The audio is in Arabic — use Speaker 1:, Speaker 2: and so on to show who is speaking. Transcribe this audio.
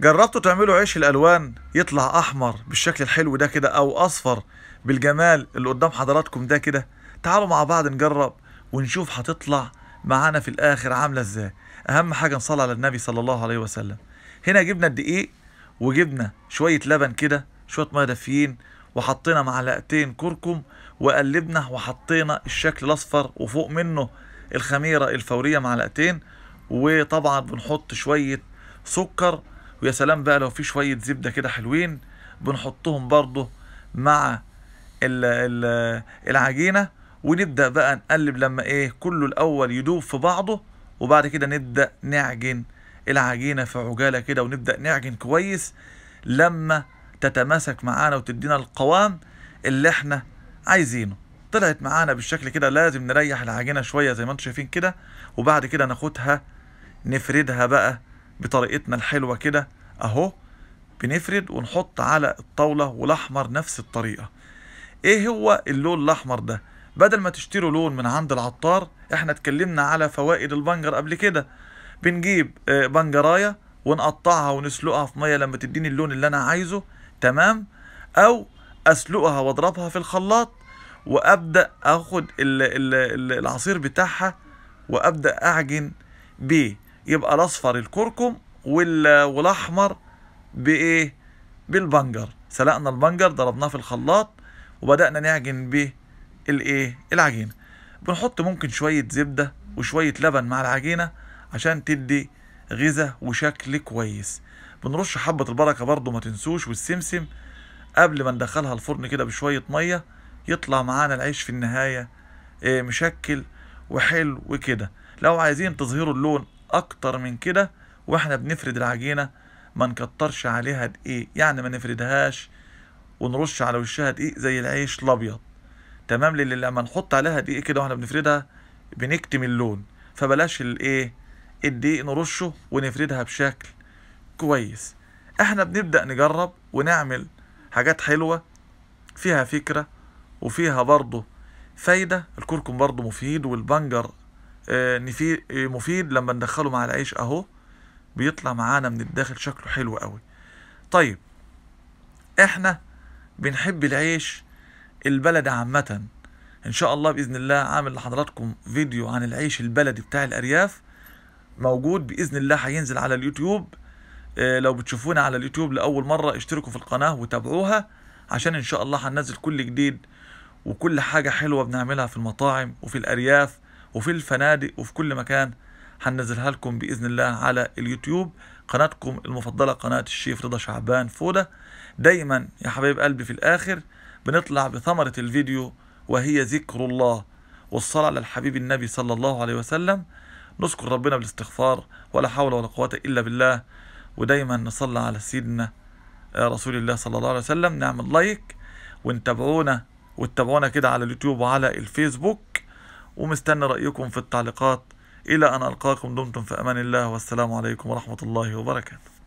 Speaker 1: جربتوا تعملوا عيش الالوان يطلع احمر بالشكل الحلو ده كده او اصفر بالجمال اللي قدام حضراتكم ده كده تعالوا مع بعض نجرب ونشوف هتطلع معانا في الاخر عامله ازاي اهم حاجه نصلي على النبي صلى الله عليه وسلم هنا جبنا الدقيق وجبنا شويه لبن كده شويه ميه دافيين وحطينا معلقتين كركم وقلبنا وحطينا الشكل الاصفر وفوق منه الخميره الفوريه معلقتين وطبعا بنحط شويه سكر ويا سلام بقى لو في شويه زبده كده حلوين بنحطهم برضه مع ال ال العجينه ونبدا بقى نقلب لما ايه كله الاول يدوب في بعضه وبعد كده نبدا نعجن العجينه في عجاله كده ونبدا نعجن كويس لما تتماسك معانا وتدينا القوام اللي احنا عايزينه طلعت معانا بالشكل كده لازم نريح العجينه شويه زي ما انتم شايفين كده وبعد كده ناخدها نفردها بقى بطريقتنا الحلوة كده اهو بنفرد ونحط على الطاولة والاحمر نفس الطريقة ايه هو اللون الاحمر ده بدل ما تشتروا لون من عند العطار احنا اتكلمنا على فوائد البنجر قبل كده بنجيب آه، بنجراية ونقطعها ونسلقها في مية لما تديني اللون اللي انا عايزه تمام او اسلقها واضربها في الخلاط وابدا اخد العصير بتاعها وابدا اعجن بيه يبقى الاصفر الكركم والاحمر بايه بالبنجر سلقنا البنجر ضربناه في الخلاط وبدانا نعجن به الايه العجينه بنحط ممكن شويه زبده وشويه لبن مع العجينه عشان تدي غذاء وشكل كويس بنرش حبه البركه برده ما تنسوش والسمسم قبل ما ندخلها الفرن كده بشويه ميه يطلع معانا العيش في النهايه إيه، مشكل وحلو وكده لو عايزين تظهروا اللون اكتر من كده واحنا بنفرد العجينه ما نكترش عليها دقيق يعني ما نفردهاش ونرش على وشها دقيق زي العيش الابيض تمام للي لما نحط عليها دقيق كده واحنا بنفردها بنكتم اللون فبلاش الايه الدقيق نرشه ونفردها بشكل كويس احنا بنبدا نجرب ونعمل حاجات حلوه فيها فكره وفيها برضه فايده الكركم برضه مفيد والبنجر آه، ان في مفيد لما ندخله مع العيش اهو بيطلع معانا من الداخل شكله حلو قوي طيب احنا بنحب العيش البلد عامة ان شاء الله باذن الله عامل لحضراتكم فيديو عن العيش البلدي بتاع الارياف موجود باذن الله هينزل على اليوتيوب آه، لو بتشوفونا على اليوتيوب لاول مرة اشتركوا في القناة وتابعوها عشان ان شاء الله هننزل كل جديد وكل حاجة حلوة بنعملها في المطاعم وفي الارياف وفي الفنادق وفي كل مكان هننزلها لكم باذن الله على اليوتيوب قناتكم المفضله قناه الشيف رضا شعبان فوده دايما يا حبايب قلبي في الاخر بنطلع بثمره الفيديو وهي ذكر الله والصلاه على الحبيب النبي صلى الله عليه وسلم نذكر ربنا بالاستغفار ولا حول ولا قوه الا بالله ودايما نصلى على سيدنا رسول الله صلى الله عليه وسلم نعمل لايك ونتابعونا وتتابعونا كده على اليوتيوب وعلى الفيسبوك ومستني رأيكم في التعليقات إلى أن ألقاكم دمتم في أمان الله والسلام عليكم ورحمة الله وبركاته